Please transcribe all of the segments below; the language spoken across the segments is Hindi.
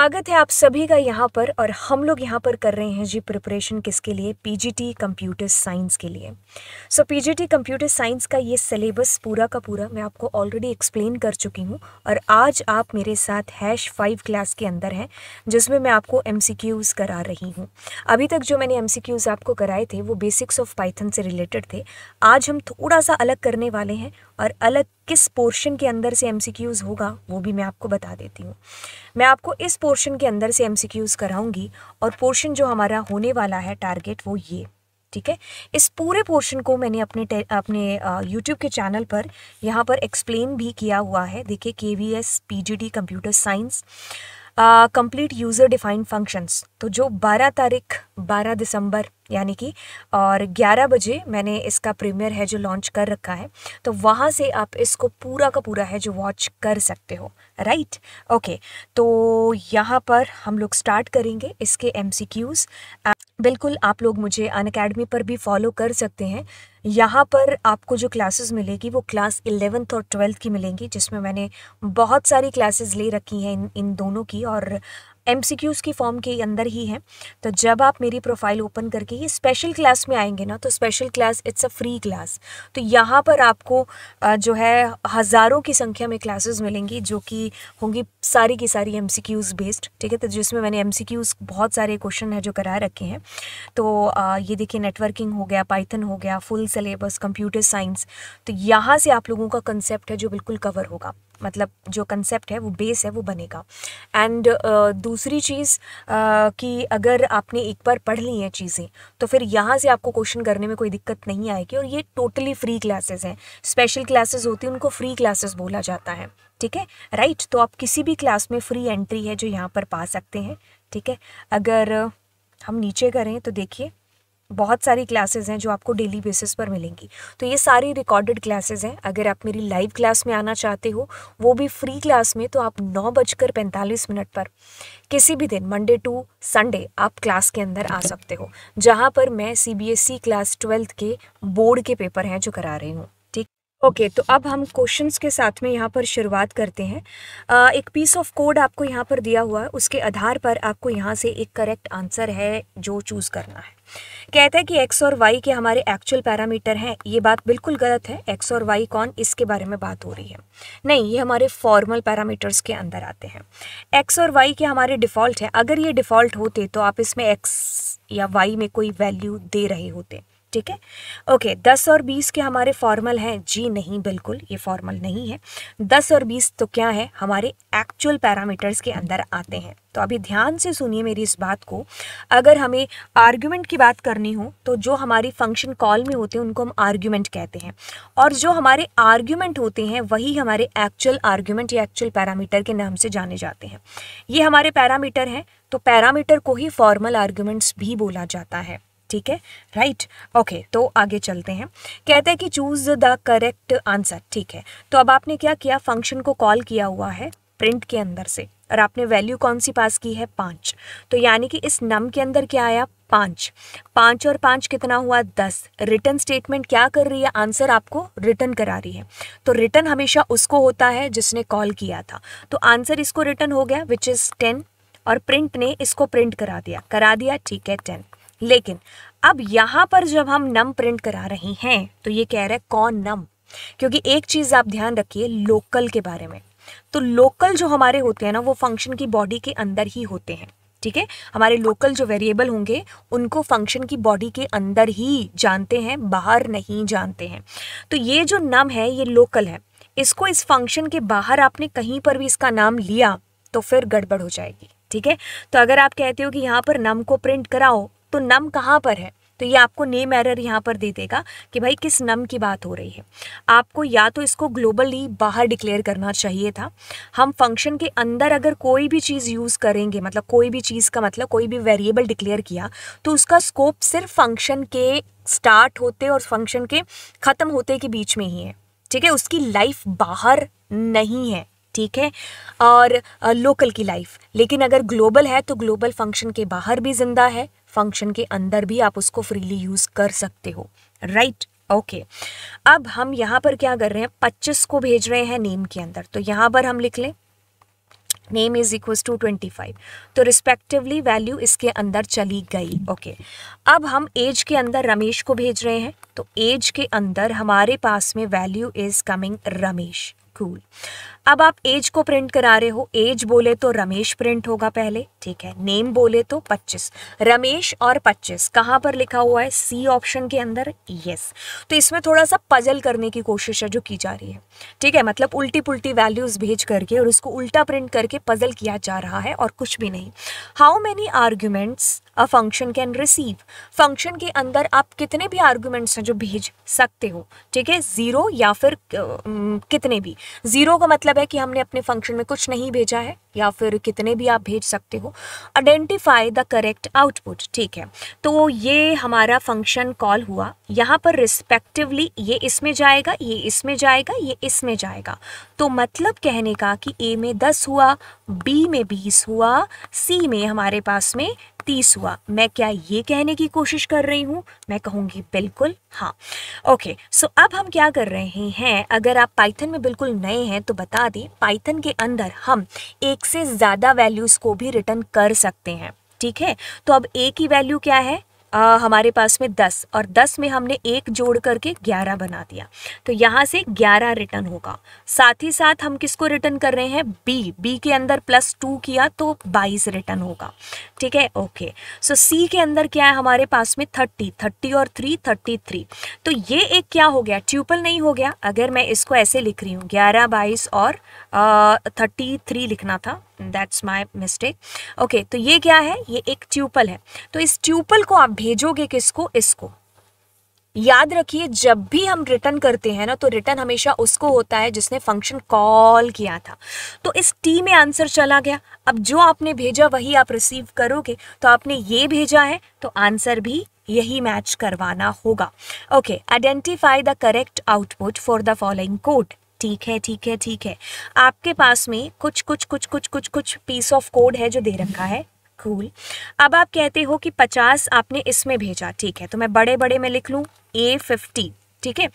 स्वागत है आप सभी का यहाँ पर और हम लोग यहाँ पर कर रहे हैं जी प्रिपरेशन किसके लिए पीजीटी कंप्यूटर साइंस के लिए सो पीजीटी कंप्यूटर साइंस का ये सिलेबस पूरा का पूरा मैं आपको ऑलरेडी एक्सप्लेन कर चुकी हूँ और आज आप मेरे साथ हैश फाइव क्लास के अंदर हैं जिसमें मैं आपको एम करा रही हूँ अभी तक जो मैंने एम आपको कराए थे वो बेसिक्स ऑफ पाइथन से रिलेटेड थे आज हम थोड़ा सा अलग करने वाले हैं और अलग किस पोर्शन के अंदर से एम होगा वो भी मैं आपको बता देती हूँ मैं आपको इस पोर्शन के अंदर से एम कराऊंगी और पोर्शन जो हमारा होने वाला है टारगेट वो ये ठीक है इस पूरे पोर्शन को मैंने अपने अपने यूट्यूब के चैनल पर यहाँ पर एक्सप्लेन भी किया हुआ है देखिए K V S P G D computer science complete user defined functions तो जो 12 तारीख 12 दिसंबर यानी कि और 11 बजे मैंने इसका प्रीमियर है जो लॉन्च कर रखा है तो वहाँ से आप इसको पूरा का पूरा है जो वॉच कर सकते हो राइट ओके तो यहाँ पर हम लोग स्टार्ट करेंगे इसके एम बिल्कुल आप लोग मुझे अन पर भी फॉलो कर सकते हैं यहाँ पर आपको जो क्लासेस मिलेगी वो क्लास इलेवेंथ और ट्वेल्थ की मिलेंगी जिसमें मैंने बहुत सारी क्लासेस ले रखी हैं इन इन दोनों की और एम की फॉर्म के अंदर ही है तो जब आप मेरी प्रोफाइल ओपन करके ये स्पेशल क्लास में आएंगे ना तो special class it's a free class तो यहाँ पर आपको जो है हज़ारों की संख्या में क्लासेस मिलेंगी जो कि होंगी सारी की सारी एम बेस्ड ठीक है तो जिसमें मैंने एम बहुत सारे क्वेश्चन है जो करा रखे हैं तो ये देखिए नेटवर्किंग हो गया पाइथन हो गया फुल सिलेबस कंप्यूटर साइंस तो यहाँ से आप लोगों का कंसेप्ट है जो बिल्कुल कवर होगा मतलब जो कंसेप्ट है वो बेस है वो बनेगा एंड uh, दूसरी चीज़ uh, कि अगर आपने एक बार पढ़ ली है चीज़ें तो फिर यहाँ से आपको क्वेश्चन करने में कोई दिक्कत नहीं आएगी और ये टोटली फ्री क्लासेस हैं स्पेशल क्लासेस होती हैं उनको फ्री क्लासेस बोला जाता है ठीक है राइट तो आप किसी भी क्लास में फ्री एंट्री है जो यहाँ पर पा सकते हैं ठीक है अगर हम नीचे करें तो देखिए बहुत सारी क्लासेस हैं जो आपको डेली बेसिस पर मिलेंगी तो ये सारी रिकॉर्डेड क्लासेस हैं अगर आप मेरी लाइव क्लास में आना चाहते हो वो भी फ्री क्लास में तो आप नौ बजकर पैंतालीस मिनट पर किसी भी दिन मंडे टू संडे आप क्लास के अंदर आ सकते हो जहाँ पर मैं C B S E class twelfth के बोर्ड के पेपर हैं जो करा रही हूँ ओके okay, तो अब हम क्वेश्चंस के साथ में यहाँ पर शुरुआत करते हैं आ, एक पीस ऑफ कोड आपको यहाँ पर दिया हुआ है उसके आधार पर आपको यहाँ से एक करेक्ट आंसर है जो चूज़ करना है कहता है कि एक्स और वाई के हमारे एक्चुअल पैरामीटर हैं ये बात बिल्कुल गलत है एक्स और वाई कौन इसके बारे में बात हो रही है नहीं ये हमारे फॉर्मल पैरामीटर्स के अंदर आते हैं एक्स और वाई के हमारे डिफ़ॉल्ट हैं अगर ये डिफ़ॉल्ट होते तो आप इसमें एक्स या वाई में कोई वैल्यू दे रहे होते ठीक है ओके दस और बीस के हमारे फॉर्मल हैं जी नहीं बिल्कुल ये फॉर्मल नहीं है दस और बीस तो क्या है हमारे एक्चुअल पैरामीटर्स के अंदर आते हैं तो अभी ध्यान से सुनिए मेरी इस बात को अगर हमें आर्ग्यूमेंट की बात करनी हो तो जो हमारी फंक्शन कॉल में होते हैं उनको हम आर्ग्यूमेंट कहते हैं और जो हमारे आर्ग्यूमेंट होते हैं वही हमारे एक्चुअल आर्ग्यूमेंट या एक्चुअल पैरामीटर के नाम से जाने जाते हैं ये हमारे पैरामीटर हैं तो पैरामीटर को ही फॉर्मल आर्ग्यूमेंट्स भी बोला जाता है ठीक है राइट ओके तो आगे चलते हैं कहते हैं कि चूज द करेक्ट आंसर ठीक है तो अब आपने क्या किया फंक्शन को कॉल किया हुआ है प्रिंट के अंदर से और आपने वैल्यू कौन सी पास की है पाँच तो यानी कि इस नम के अंदर क्या आया पाँच पाँच और पाँच कितना हुआ दस रिटर्न स्टेटमेंट क्या कर रही है आंसर आपको रिटर्न करा रही है तो रिटर्न हमेशा उसको होता है जिसने कॉल किया था तो आंसर इसको रिटर्न हो गया विच इज़ टेन और प्रिंट ने इसको प्रिंट करा दिया करा दिया ठीक है टेन लेकिन अब यहाँ पर जब हम नम प्रिंट करा रहे हैं तो ये कह रहा है कौन नम क्योंकि एक चीज़ आप ध्यान रखिए लोकल के बारे में तो लोकल जो हमारे होते हैं ना वो फंक्शन की बॉडी के अंदर ही होते हैं ठीक है हमारे लोकल जो वेरिएबल होंगे उनको फंक्शन की बॉडी के अंदर ही जानते हैं बाहर नहीं जानते हैं तो ये जो नम है ये लोकल है इसको इस फंक्शन के बाहर आपने कहीं पर भी इसका नाम लिया तो फिर गड़बड़ हो जाएगी ठीक है तो अगर आप कहते हो कि यहाँ पर नम को प्रिंट कराओ तो नम कहाँ पर है तो ये आपको नेम एरर यहाँ पर दे देगा कि भाई किस नम की बात हो रही है आपको या तो इसको ग्लोबली बाहर डिक्लेयर करना चाहिए था हम फंक्शन के अंदर अगर कोई भी चीज़ यूज़ करेंगे मतलब कोई भी चीज़ का मतलब कोई भी वेरिएबल डिक्लेयर किया तो उसका स्कोप सिर्फ फंक्शन के स्टार्ट होते और फंक्शन के ख़त्म होते के बीच में ही है ठीक है उसकी लाइफ बाहर नहीं है ठीक है और लोकल की लाइफ लेकिन अगर ग्लोबल है तो ग्लोबल फंक्शन के बाहर भी ज़िंदा है फंक्शन के अंदर भी आप उसको फ्रीली यूज़ कर सकते हो राइट right? Okay okay. अब हम यहाँ पर क्या कर रहे हैं पच्चीस को भेज रहे हैं नेम के अंदर तो यहाँ पर हम लिख लें name is equal to twenty five तो रिस्पेक्टिवली वैल्यू इसके अंदर चली गई ओके okay. अब हम एज के अंदर रमेश को भेज रहे हैं तो एज के अंदर हमारे पास में value is coming Ramesh cool cool. अब आप एज को प्रिंट करा रहे हो एज बोले तो रमेश प्रिंट होगा पहले ठीक है नेम बोले तो 25 रमेश और 25 कहाँ पर लिखा हुआ है सी ऑप्शन के अंदर यस तो इसमें थोड़ा सा पजल करने की कोशिश है जो की जा रही है ठीक है मतलब उल्टी पुल्टी वैल्यूज भेज करके और उसको उल्टा प्रिंट करके पजल किया जा रहा है और कुछ भी नहीं how many arguments a function can receive function के अंदर आप कितने भी आर्ग्यूमेंट्स हैं जो भेज सकते हो ठीक है जीरो या फिर कितने भी जीरो का मतलब मतलब है कि हमने अपने फंक्शन में कुछ नहीं भेजा है या फिर कितने भी आप भेज सकते हो आइडेंटिफाई द करेक्ट आउटपुट ठीक है तो ये हमारा फंक्शन कॉल हुआ यहाँ पर रिस्पेक्टिवली ये इसमें जाएगा ये इसमें जाएगा ये इसमें जाएगा तो मतलब कहने का कि ए में दस हुआ बी में बीस हुआ सी में हमारे पास में तीस हुआ मैं क्या ये कहने की कोशिश कर रही हूँ मैं कहूँगी बिल्कुल हाँ ओके सो अब हम क्या कर रहे हैं अगर आप पाइथन में बिल्कुल नए हैं तो बता दें पाइथन के अंदर हम एक से ज़्यादा वैल्यूज़ को भी रिटर्न कर सकते हैं ठीक है तो अब ए की वैल्यू क्या है आ, हमारे पास में दस और दस में हमने एक जोड़ करके ग्यारह बना दिया तो यहाँ से ग्यारह रिटर्न होगा साथ ही साथ हम किसको रिटर्न कर रहे हैं बी बी के अंदर प्लस टू किया तो बाईस रिटर्न होगा ठीक है ओके सो सी के अंदर क्या है हमारे पास में थर्टी थर्टी और थ्री थर्टी थ्री तो ये एक क्या हो गया ट्यूपल नहीं हो गया अगर मैं इसको ऐसे लिख रही हूँ ग्यारह बाईस और थर्टी थ्री लिखना था दैट्स माई मिस्टेक ओके तो ये क्या है ये एक ट्यूपल है तो इस ट्यूपल को आप भेजोगे किसको इसको याद रखिए जब भी हम रिटर्न करते हैं ना तो रिटर्न हमेशा उसको होता है जिसने फंक्शन कॉल किया था तो इस टी में आंसर चला गया अब जो आपने भेजा वही आप रिसीव करोगे तो आपने ये भेजा है तो आंसर भी यही मैच करवाना होगा okay identify the correct output for the following code ठीक है ठीक है ठीक है आपके पास में कुछ कुछ कुछ कुछ कुछ कुछ पीस ऑफ कोड है जो दे रखा है कूल अब आप कहते हो कि पचास आपने इसमें भेजा ठीक है तो मैं बड़े बड़े में लिख लूँ ए फिफ्टी ठीक है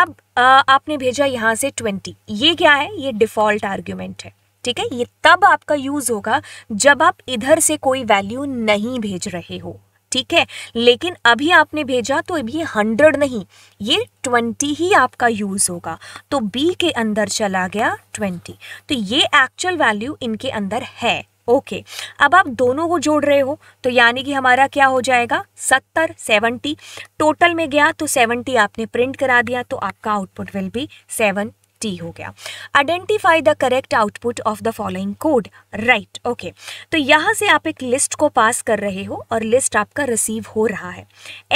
अब आ, आपने भेजा यहाँ से ट्वेंटी ये क्या है ये डिफ़ॉल्ट आर्ग्यूमेंट है ठीक है ये तब आपका यूज़ होगा जब आप इधर से कोई वैल्यू नहीं भेज रहे हो ठीक है लेकिन अभी आपने भेजा तो अभी हंड्रेड नहीं ये ट्वेंटी ही आपका यूज़ होगा तो बी के अंदर चला गया ट्वेंटी तो ये एक्चुअल वैल्यू इनके अंदर है ओके okay. अब आप दोनों को जोड़ रहे हो तो यानी कि हमारा क्या हो जाएगा सत्तर सेवेंटी टोटल में गया तो सेवेंटी आपने प्रिंट करा दिया तो आपका output will be seventy हो गया identify the correct output of the following code right okay तो यहाँ से आप एक लिस्ट को पास कर रहे हो और लिस्ट आपका रिसीव हो रहा है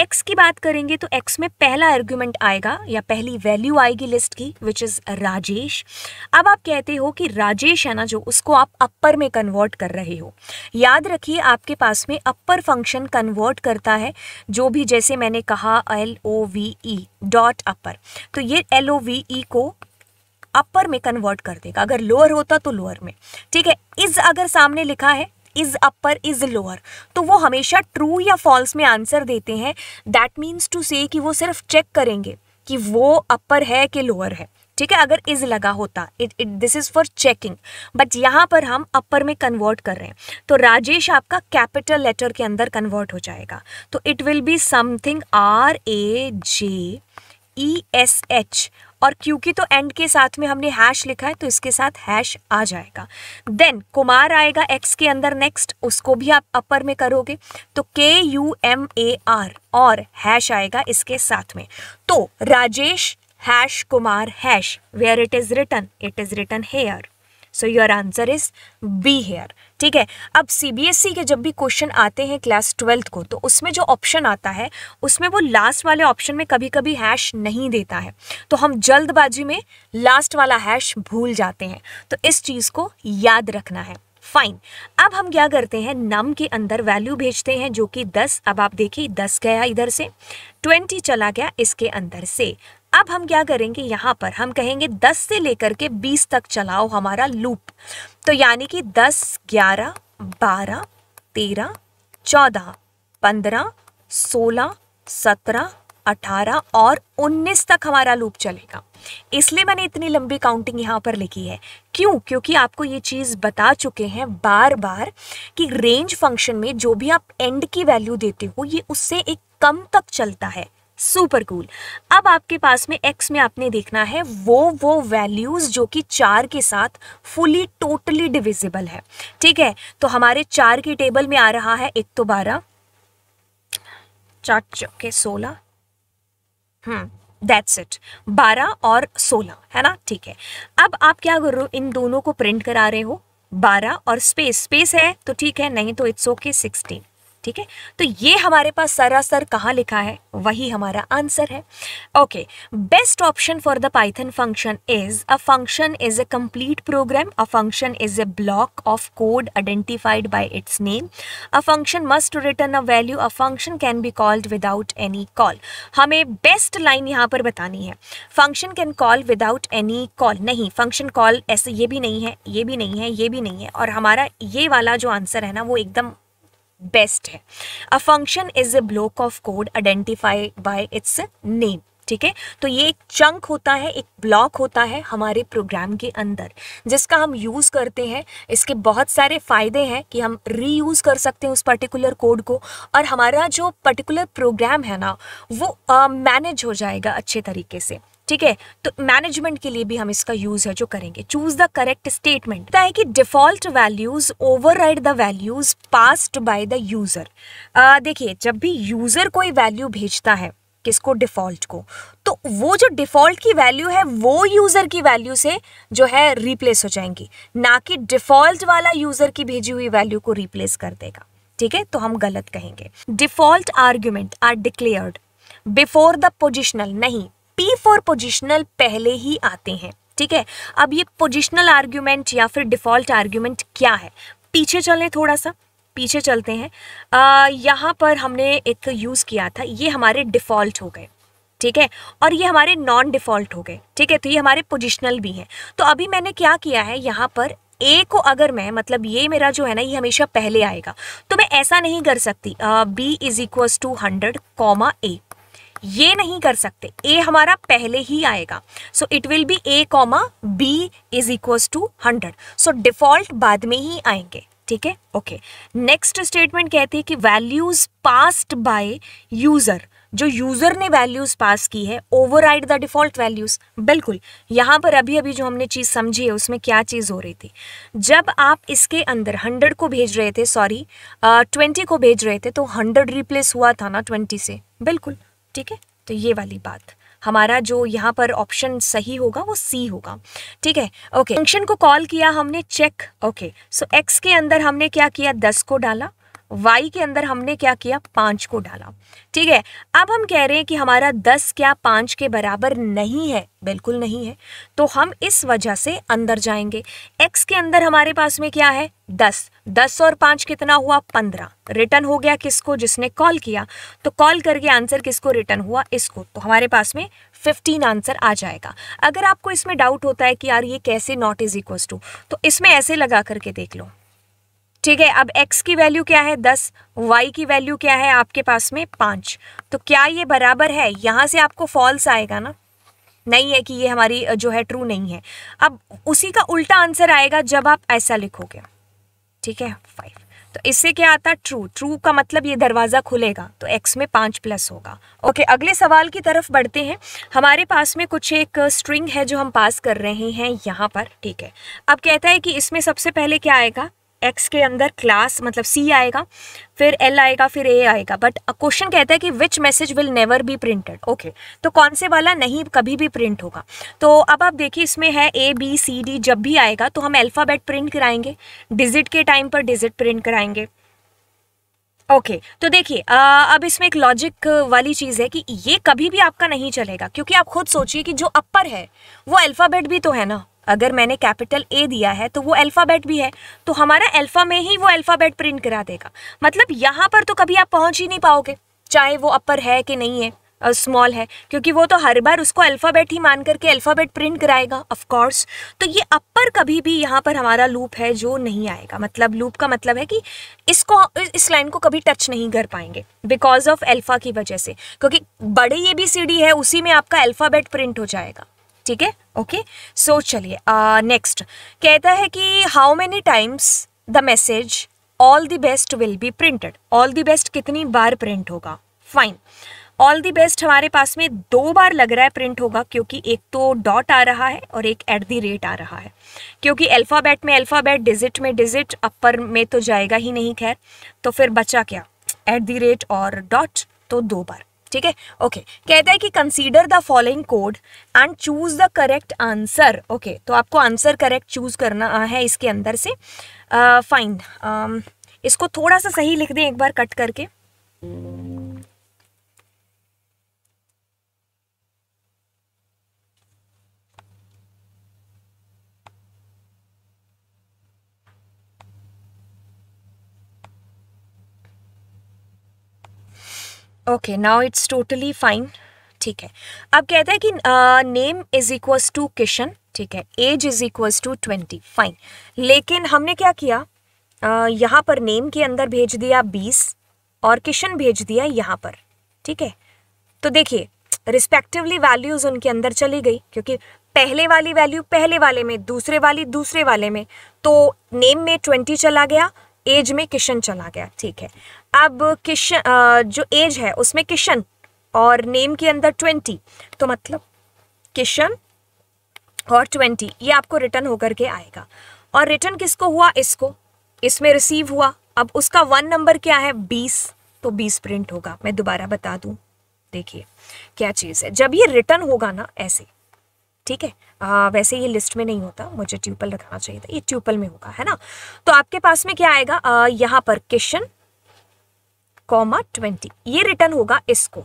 एक्स की बात करेंगे तो एक्स में पहला आर्ग्यूमेंट आएगा या पहली वैल्यू आएगी लिस्ट की विच इज़ राजेश अब आप कहते हो कि राजेश है ना जो उसको आप अपर में कन्वर्ट कर रहे हो याद रखिए आपके पास में अपर फंक्शन कन्वर्ट करता है जो भी जैसे मैंने कहा L O V E dot upper तो ये एल ओ वी ई को अपर में कन्वर्ट कर देगा अगर लोअर होता तो लोअर में ठीक है इज अगर सामने लिखा है इज अपर इज लोअर तो वो हमेशा ट्रू या फॉल्स में आंसर देते हैं दैट मीन्स टू से कि वो सिर्फ चेक करेंगे कि वो अपर है कि लोअर है ठीक है अगर इज लगा होता it it this is for checking but यहाँ पर हम अपर में कन्वर्ट कर रहे हैं तो राजेश आपका कैपिटल लेटर के अंदर कन्वर्ट हो जाएगा तो it will be something R A J E S H और क्योंकि तो एंड के साथ में हमने हैश लिखा है तो इसके साथ हैश आ जाएगा देन कुमार आएगा एक्स के अंदर नेक्स्ट उसको भी आप अपर में करोगे तो K U M A R और हैश आएगा इसके साथ में तो Rajesh hash Kumar hash where it is return it is return here so your answer is be here ठीक है अब सीबीएसई e के जब भी क्वेश्चन आते हैं क्लास ट्वेल्थ को तो उसमें जो ऑप्शन आता है उसमें वो लास्ट वाले ऑप्शन में कभी कभी हैश नहीं देता है तो हम जल्दबाजी में लास्ट वाला हैश भूल जाते हैं तो इस चीज़ को याद रखना है फाइन अब हम क्या करते हैं नम के अंदर वैल्यू भेजते हैं जो कि 10 अब आप देखिए 10 गया इधर से 20 चला गया इसके अंदर से अब हम क्या करेंगे यहाँ पर हम कहेंगे 10 से लेकर के 20 तक चलाओ हमारा लूप तो यानी कि 10, 11, 12, 13, 14, 15, 16, 17, 18 और 19 तक हमारा लूप चलेगा इसलिए मैंने इतनी लंबी काउंटिंग यहाँ पर लिखी है क्यों क्योंकि आपको ये चीज़ बता चुके हैं बार बार कि रेंज फंक्शन में जो भी आप एंड की वैल्यू देते हो ये उससे एक कम तक चलता है सुपर कूल cool. अब आपके पास में एक्स में आपने देखना है वो वो वैल्यूज जो कि चार के साथ फुली टोटली डिविजिबल है ठीक है तो हमारे चार के टेबल में आ रहा है एक तो बारह चार चौके सोलह हम्म दैट्स इट बारह और सोलह है ना ठीक है अब आप क्या कर रहे हो इन दोनों को प्रिंट करा रहे हो बारह और स्पेस स्पेस है तो ठीक है नहीं तो इट्स ओके सिक्सटीन ठीक है तो ये हमारे पास सरासर कहाँ लिखा है वही हमारा आंसर है okay best option for the Python function is a function is a complete program a function is a block of code identified by its name a function must return a value a function can be called without any call हमें बेस्ट लाइन यहाँ पर बतानी है function can call without any call नहीं फंक्शन कॉल ऐसे ये भी नहीं है ये भी नहीं है ये भी नहीं है और हमारा ये वाला जो आंसर है ना वो एकदम बेस्ट है a function is a block of code identified by its name ठीक है तो ये एक चंक होता है एक ब्लॉक होता है हमारे प्रोग्राम के अंदर जिसका हम यूज़ करते हैं इसके बहुत सारे फ़ायदे हैं कि हम रीयूज़ कर सकते हैं उस पर्टिकुलर कोड को और हमारा जो पर्टिकुलर प्रोग्राम है ना वो मैनेज uh, हो जाएगा अच्छे तरीके से ठीक है तो मैनेजमेंट के लिए भी हम इसका यूज है जो करेंगे चूज द करेक्ट स्टेटमेंट है कि default values ride the values passed by the user देखिए जब भी यूजर कोई वैल्यू भेजता है किसको डिफॉल्ट को तो वो जो डिफॉल्ट की वैल्यू है वो यूज़र की वैल्यू से जो है रिप्लेस हो जाएंगी ना कि डिफॉल्ट वाला यूज़र की भेजी हुई वैल्यू को रिप्लेस कर देगा ठीक है तो हम गलत कहेंगे default argument are declared before the positional नहीं पी फॉर पोजिशनल पहले ही आते हैं ठीक है अब ये पोजिशनल आर्ग्यूमेंट या फिर डिफॉल्ट आर्ग्यूमेंट क्या है पीछे चलें थोड़ा सा पीछे चलते हैं यहाँ पर हमने एक यूज़ किया था ये हमारे डिफ़ॉल्ट हो गए ठीक है और ये हमारे नॉन डिफ़ॉल्ट हो गए ठीक है तो ये हमारे पोजिशनल भी हैं तो अभी मैंने क्या किया है यहाँ पर ए को अगर मैं मतलब ये मेरा जो है ना ये हमेशा पहले आएगा तो मैं ऐसा नहीं कर सकती B is equals to hundred comma A ये नहीं कर सकते ए हमारा पहले ही आएगा so it will be A comma B is equal to hundred so default बाद में ही आएंगे ठीक है ओके नेक्स्ट स्टेटमेंट कहती है कि वैल्यूज पास्ड बाय यूजर जो यूजर ने वैल्यूज पास की है ओवर द डिफॉल्ट वैल्यूज बिल्कुल यहाँ पर अभी अभी जो हमने चीज़ समझी है उसमें क्या चीज़ हो रही थी जब आप इसके अंदर हंड्रेड को भेज रहे थे सॉरी ट्वेंटी को भेज रहे थे तो हंड्रेड रिप्लेस हुआ था ना ट्वेंटी से बिल्कुल ठीक है तो ये वाली बात हमारा जो यहाँ पर ऑप्शन सही होगा वो सी होगा ठीक है ओके फंक्शन को कॉल किया हमने चेक ओके सो एक्स के अंदर हमने क्या किया दस को डाला वाई के अंदर हमने क्या किया पाँच को डाला ठीक है अब हम कह रहे हैं कि हमारा दस क्या पाँच के बराबर नहीं है बिल्कुल नहीं है तो हम इस वजह से अंदर जाएंगे एक्स के अंदर हमारे पास में क्या है दस दस और पाँच कितना हुआ पंद्रह रिटर्न हो गया किसको जिसने कॉल किया तो कॉल करके आंसर किसको रिटर्न हुआ इसको तो हमारे पास में फिफ्टीन आंसर आ जाएगा अगर आपको इसमें डाउट होता है कि यार ये कैसे नॉट इज इक्वल टू तो इसमें ऐसे लगा करके देख लो ठीक है अब x की वैल्यू क्या है दस y की वैल्यू क्या है आपके पास में पाँच तो क्या ये बराबर है यहाँ से आपको फॉल्स आएगा ना नहीं है कि ये हमारी जो है ट्रू नहीं है अब उसी का उल्टा आंसर आएगा जब आप ऐसा लिखोगे ठीक है फाइव तो इससे क्या आता ट्रू ट्रू का मतलब ये दरवाज़ा खुलेगा तो एक्स में पाँच प्लस होगा ओके अगले सवाल की तरफ बढ़ते हैं हमारे पास में कुछ एक स्ट्रिंग है जो हम पास कर रहे हैं यहाँ पर ठीक है अब कहता है कि इसमें सबसे पहले क्या आएगा एक्स के अंदर क्लास मतलब सी आएगा फिर एल आएगा फिर ए आएगा बट क्वेश्चन कहता है कि which message will never be printed okay तो कौन से वाला नहीं कभी भी प्रिंट होगा तो अब आप देखिए इसमें है ए बी सी डी जब भी आएगा तो हम अल्फ़ाबेट प्रिंट कराएंगे डिजिट के टाइम पर डिजिट प्रिंट कराएंगे ओके okay, तो देखिए अब इसमें एक लॉजिक वाली चीज़ है कि ये कभी भी आपका नहीं चलेगा क्योंकि आप खुद सोचिए कि जो अपर है वो अल्फ़ाबेट भी तो है ना अगर मैंने कैपिटल ए दिया है तो वो अल्फ़ाबेट भी है तो हमारा अल्फ़ा में ही वो अल्फ़ाबेट प्रिंट करा देगा मतलब यहाँ पर तो कभी आप पहुँच ही नहीं पाओगे चाहे वो अपर है कि नहीं है स्मॉल है क्योंकि वो तो हर बार उसको अल्फ़ाबेट ही मान करके अल्फ़ाबेट प्रिंट कराएगा ऑफ कोर्स तो ये अपर कभी भी यहाँ पर हमारा लूप है जो नहीं आएगा मतलब लूप का मतलब है कि इसको इस लाइन को कभी टच नहीं कर पाएंगे बिकॉज ऑफ अल्फ़ा की वजह से क्योंकि बड़े ये भी सीडी है उसी में आपका अल्फ़ाबेट प्रिंट हो जाएगा ठीक है ओके सो चलिए नेक्स्ट uh, कहता है कि how many times the message all the best will be printed all the best कितनी बार प्रिंट होगा फाइन ऑल द बेस्ट हमारे पास में दो बार लग रहा है प्रिंट होगा क्योंकि एक तो डॉट आ रहा है और एक एट द रेट आ रहा है क्योंकि अल्फ़ाबेट में अल्फ़ाबेट डिजिट में डिजिट अपर में तो जाएगा ही नहीं खैर तो फिर बचा क्या एट द रेट और डॉट तो दो बार ठीक है ओके कहता है कि consider the following code and choose the correct answer okay तो आपको आंसर करेक्ट चूज करना है इसके अंदर से फाइन uh, uh, इसको थोड़ा सा सही लिख दें एक बार कट करके okay now it's totally fine ठीक है अब कहता है कि name is equals to Kishan ठीक है age is equals to twenty fine लेकिन हमने क्या किया uh, यहाँ पर नेम के अंदर भेज दिया बीस और किशन भेज दिया यहाँ पर ठीक है तो देखिए रिस्पेक्टिवली वैल्यूज़ उनके अंदर चली गई क्योंकि पहले वाली वैल्यू पहले वाले में दूसरे वाली दूसरे वाले में तो नेम में ट्वेंटी चला गया एज में किशन चला गया ठीक है अब किशन जो एज है उसमें किशन और नेम के अंदर ट्वेंटी तो मतलब किशन और ट्वेंटी ये आपको रिटर्न होकर के आएगा और रिटर्न किसको हुआ इसको इसमें रिसीव हुआ अब उसका वन नंबर क्या है बीस तो बीस प्रिंट होगा मैं दोबारा बता दूं देखिए क्या चीज़ है जब ये रिटर्न होगा ना ऐसे ठीक है आ, वैसे ये लिस्ट में नहीं होता मुझे ट्यूपल रखना चाहिए था ये ट्यूपल में होगा है ना तो आपके पास में क्या आएगा आ, यहाँ पर किशन कॉमा ट्वेंटी ये रिटर्न होगा इसको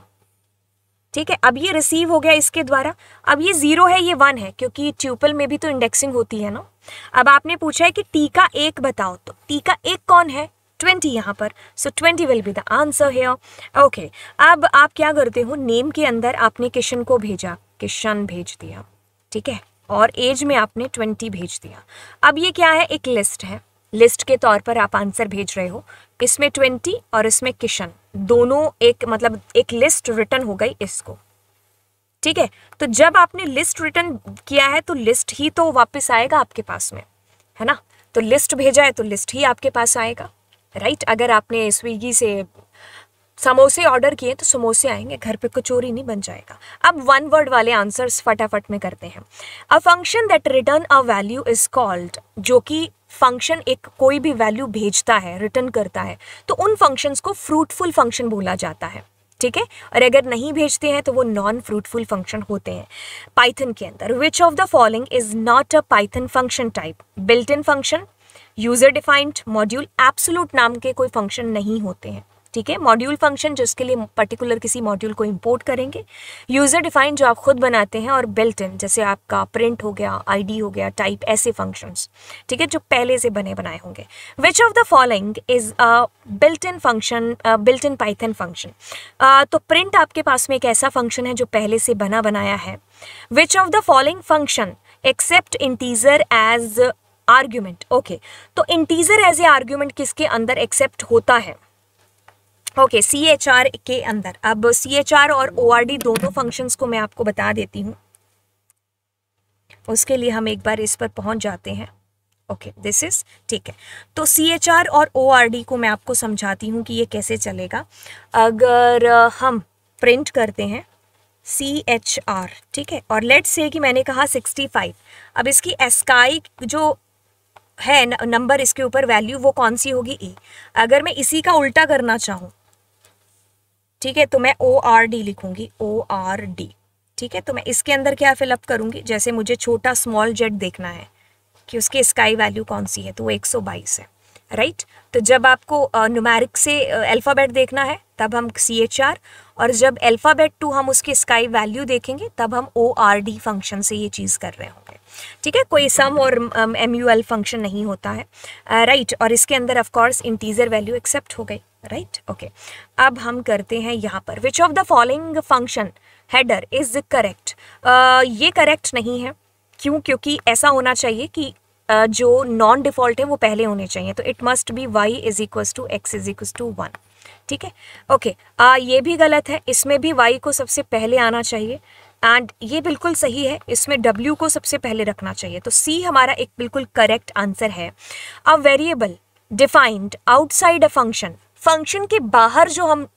ठीक है अब ये रिसीव हो गया इसके द्वारा अब ये जीरो है ये वन है क्योंकि ट्यूपल में भी तो इंडेक्सिंग होती है ना अब आपने पूछा है कि टी का एक बताओ तो टी का एक कौन है ट्वेंटी यहाँ पर so twenty will be the answer here okay अब आप क्या करते हो नेम के अंदर आपने किशन को भेजा किशन भेज दिया ठीक है और एज में आपने ट्वेंटी भेज दिया अब ये क्या है एक लिस्ट है लिस्ट के तौर पर आप आंसर भेज रहे हो इसमें ट्वेंटी और इसमें किशन दोनों एक मतलब एक लिस्ट रिटर्न हो गई इसको ठीक है तो जब आपने लिस्ट रिटर्न किया है तो लिस्ट ही तो वापस आएगा आपके पास में है ना तो लिस्ट भेजा है तो लिस्ट ही आपके पास आएगा राइट अगर आपने स्विगी से समोसे ऑर्डर किए तो समोसे आएंगे घर पे कचोरी नहीं बन जाएगा अब वन वर्ड वाले आंसर्स फटाफट में करते हैं a function that return a value is called जो कि फंक्शन एक कोई भी वैल्यू भेजता है रिटर्न करता है तो उन फंक्शंस को फ्रूटफुल फंक्शन बोला जाता है ठीक है और अगर नहीं भेजते हैं तो वो नॉन फ्रूटफुल फंक्शन होते हैं पाइथन के अंदर which of the following is not a Python function type built in function user defined module absolute नाम के कोई फंक्शन नहीं होते हैं ठीक है मॉड्यूल फंक्शन जिसके लिए पर्टिकुलर किसी मॉड्यूल को इंपोर्ट करेंगे यूज़र डिफाइन जो आप खुद बनाते हैं और बिल्ट इन जैसे आपका प्रिंट हो गया आईडी हो गया टाइप ऐसे फंक्शंस ठीक है जो पहले से बने बनाए होंगे which of the following is built in function built in Python function तो प्रिंट आपके पास में एक ऐसा फंक्शन है जो पहले से बना बनाया है which of the following function accept integer as argument okay तो इंटीजर एज ए आर्ग्यूमेंट किसके अंदर एक्सेप्ट होता है ओके सी एच आर के अंदर अब सी एच आर और ओ आर डी दोनों फंक्शंस को मैं आपको बता देती हूँ उसके लिए हम एक बार इस पर पहुँच जाते हैं ओके दिस इज ठीक है तो सी एच आर और ओ आर डी को मैं आपको समझाती हूँ कि ये कैसे चलेगा अगर हम प्रिंट करते हैं सी एच आर ठीक है और लेट्स से कि मैंने कहा सिक्सटी फाइव अब इसकी एस्काई जो है नंबर इसके ऊपर वैल्यू वो कौन सी होगी ए अगर मैं इसी का उल्टा करना चाहूँ ठीक है तो मैं ओ आर डी लिखूंगी ओ आर डी ठीक है तो मैं इसके अंदर क्या फिलअप करूंगी जैसे मुझे छोटा स्मॉल जेट देखना है कि उसकी स्काई वैल्यू कौन सी है तो वो बाईस है राइट तो जब आपको नुमैरिक से अल्फ़ाबेट देखना है तब हम सी एच आर और जब अल्फ़ाबेट टू हम उसकी स्काई वैल्यू देखेंगे तब हम ओ आर डी फंक्शन से ये चीज़ कर रहे होंगे ठीक है कोई सम और एम यू एल फंक्शन नहीं होता है राइट uh, right? और इसके अंदर ऑफकोर्स इंटीजर वैल्यू एक्सेप्ट हो गई राइट ओके अब हम करते हैं यहाँ पर which of the following function header is correct ये करेक्ट नहीं है क्यों क्योंकि ऐसा होना चाहिए कि uh, जो नॉन डिफॉल्ट है वो पहले होने चाहिए तो it must be Y is equal to X is equal to one ठीक है ओके ये भी गलत है इसमें भी वाई को सबसे पहले आना चाहिए एंड ये बिल्कुल सही है इसमें डब्ल्यू को सबसे पहले रखना चाहिए तो सी हमारा एक बिल्कुल करेक्ट आंसर है a variable defined outside a function function के बाहर जो हम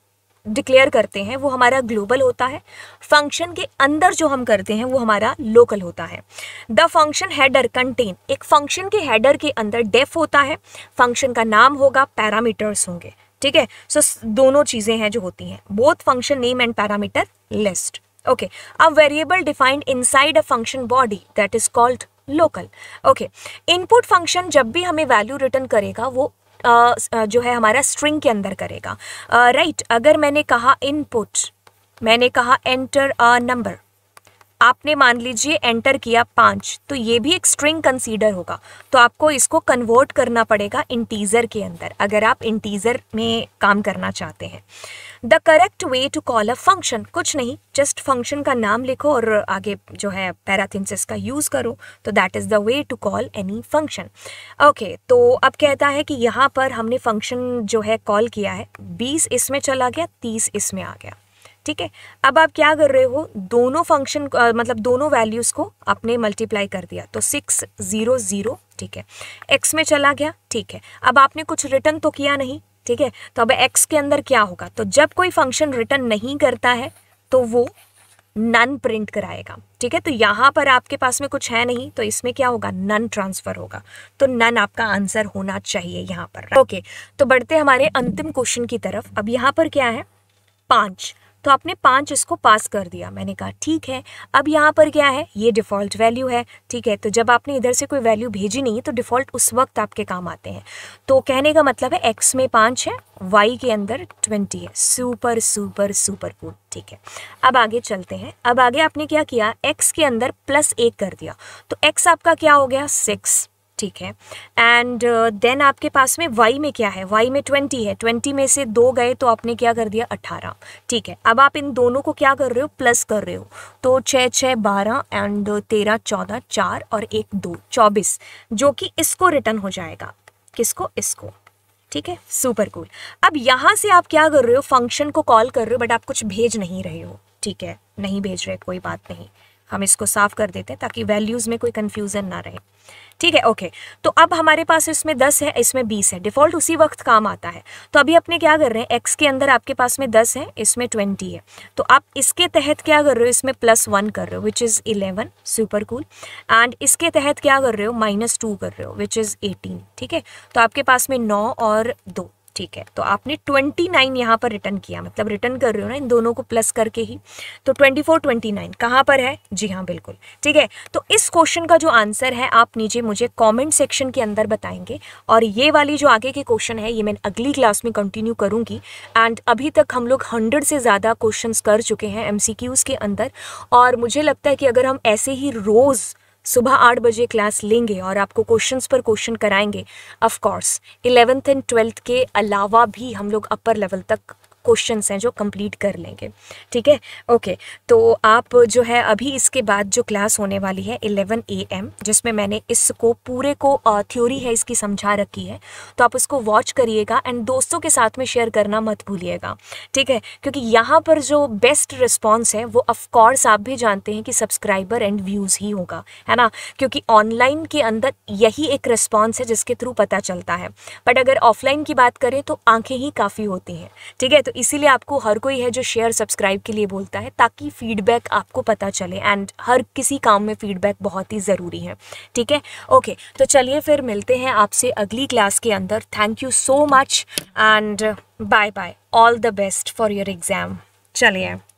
डिक्लेयर करते हैं वो हमारा ग्लोबल होता है फंक्शन के अंदर जो हम करते हैं वो हमारा लोकल होता है द फंक्शन हैडर कंटेन एक फंक्शन के हैडर के अंदर डेफ होता है फंक्शन का नाम होगा पैरामीटर्स होंगे ठीक है सो दोनों चीज़ें हैं जो होती हैं both function name and parameter list okay a variable defined inside a function body that is called local okay input function जब भी हमें वैल्यू रिटर्न करेगा वो जो है हमारा स्ट्रिंग के अंदर करेगा राइट अगर मैंने कहा इनपुट मैंने कहा एंटर अ नंबर आपने मान लीजिए एंटर किया पाँच तो ये भी एक स्ट्रिंग कंसीडर होगा तो आपको इसको कन्वर्ट करना पड़ेगा इंटीज़र के अंदर अगर आप इंटीज़र में काम करना चाहते हैं the correct way to call a function कुछ नहीं जस्ट फंक्शन का नाम लिखो और आगे जो है पैराथिनसिस का यूज़ करो तो that is the way to call any function okay तो अब कहता है कि यहाँ पर हमने फंक्शन जो है कॉल किया है बीस इसमें चला गया तीस इसमें आ गया ठीक है अब आप क्या कर रहे हो दोनों फंक्शन मतलब दोनों वैल्यूज़ को आपने मल्टीप्लाई कर दिया तो सिक्स ज़ीरो ज़ीरो ठीक है एक्स में चला गया ठीक है अब आपने कुछ रिटर्न तो किया नहीं ठीक है तो अब एक्स के अंदर क्या होगा तो जब कोई फंक्शन रिटर्न नहीं करता है तो वो नन प्रिंट कराएगा ठीक है तो यहाँ पर आपके पास में कुछ है नहीं तो इसमें क्या होगा नन ट्रांसफर होगा तो नन आपका आंसर होना चाहिए यहाँ पर ओके तो बढ़ते हमारे अंतिम क्वेश्चन की तरफ अब यहाँ पर क्या है पाँच तो आपने पाँच इसको पास कर दिया मैंने कहा ठीक है अब यहाँ पर क्या है ये डिफ़ॉल्ट वैल्यू है ठीक है तो जब आपने इधर से कोई वैल्यू भेजी नहीं तो डिफ़ॉल्ट उस वक्त आपके काम आते हैं तो कहने का मतलब है एक्स में पाँच है वाई के अंदर ट्वेंटी है सुपर सुपर सुपर फूड ठीक है अब आगे चलते हैं अब आगे आपने क्या किया एक्स के अंदर प्लस एक कर दिया तो एक्स आपका क्या हो गया सिक्स ठीक है एंड देन uh, आपके पास में वाई में क्या है वाई में ट्वेंटी है ट्वेंटी में से दो गए तो आपने क्या कर दिया अट्ठारह ठीक है अब आप इन दोनों को क्या कर रहे हो प्लस कर रहे हो तो छः छः बारह एंड तेरह चौदह चार और एक दो चौबीस जो कि इसको रिटर्न हो जाएगा किसको इसको ठीक है सुपर कूल अब यहाँ से आप क्या कर रहे हो फंक्शन को कॉल कर रहे हो बट आप कुछ भेज नहीं रहे हो ठीक है नहीं भेज रहे कोई बात नहीं हम इसको साफ कर देते हैं ताकि वैल्यूज़ में कोई कन्फ्यूज़न ना रहे ठीक है ओके तो अब हमारे पास इसमें दस है इसमें बीस है डिफ़ॉल्ट उसी वक्त काम आता है तो अभी अपने क्या कर रहे हैं एक्स के अंदर आपके पास में दस है इसमें ट्वेंटी है तो आप इसके तहत क्या कर रहे हो इसमें प्लस वन कर रहे हो which is eleven super cool and इसके तहत क्या कर रहे हो माइनस टू कर रहे हो विच इज़ एटीन ठीक है तो आपके पास में नौ और दो ठीक है तो आपने ट्वेंटी नाइन यहाँ पर रिटर्न किया मतलब रिटर्न कर रहे हो ना इन दोनों को प्लस करके ही तो ट्वेंटी फोर ट्वेंटी नाइन कहाँ पर है जी हाँ बिल्कुल ठीक है तो इस क्वेश्चन का जो आंसर है आप नीचे मुझे कमेंट सेक्शन के अंदर बताएंगे और ये वाली जो आगे के क्वेश्चन है ये मैं अगली क्लास में कंटिन्यू करूँगी एंड अभी तक हम लोग हंड्रेड से ज़्यादा क्वेश्चन कर चुके हैं एम के अंदर और मुझे लगता है कि अगर हम ऐसे ही रोज़ सुबह आठ बजे क्लास लेंगे और आपको क्वेश्चंस पर क्वेश्चन कराएंगे of course eleventh and twelfth के अलावा भी हम लोग अपर लेवल तक क्वेश्चन हैं जो कंप्लीट कर लेंगे ठीक है ओके तो आप जो है अभी इसके बाद जो क्लास होने वाली है 11 एम जिसमें मैंने इसको पूरे को थ्योरी है इसकी समझा रखी है तो आप उसको वॉच करिएगा एंड दोस्तों के साथ में शेयर करना मत भूलिएगा ठीक है क्योंकि यहाँ पर जो बेस्ट रिस्पॉन्स है वो ऑफकोर्स आप भी जानते हैं कि सब्सक्राइबर एंड व्यूज़ ही होगा है ना क्योंकि ऑनलाइन के अंदर यही एक रिस्पॉन्स है जिसके थ्रू पता चलता है बट अगर ऑफलाइन की बात करें तो आंखें ही काफ़ी होती हैं ठीक है तो तो इसीलिए आपको हर कोई है जो शेयर सब्सक्राइब के लिए बोलता है ताकि फीडबैक आपको पता चले एंड हर किसी काम में फीडबैक बहुत ही ज़रूरी है ठीक है ओके तो चलिए फिर मिलते हैं आपसे अगली क्लास के अंदर thank you so much and bye bye all the best for your exam चलिए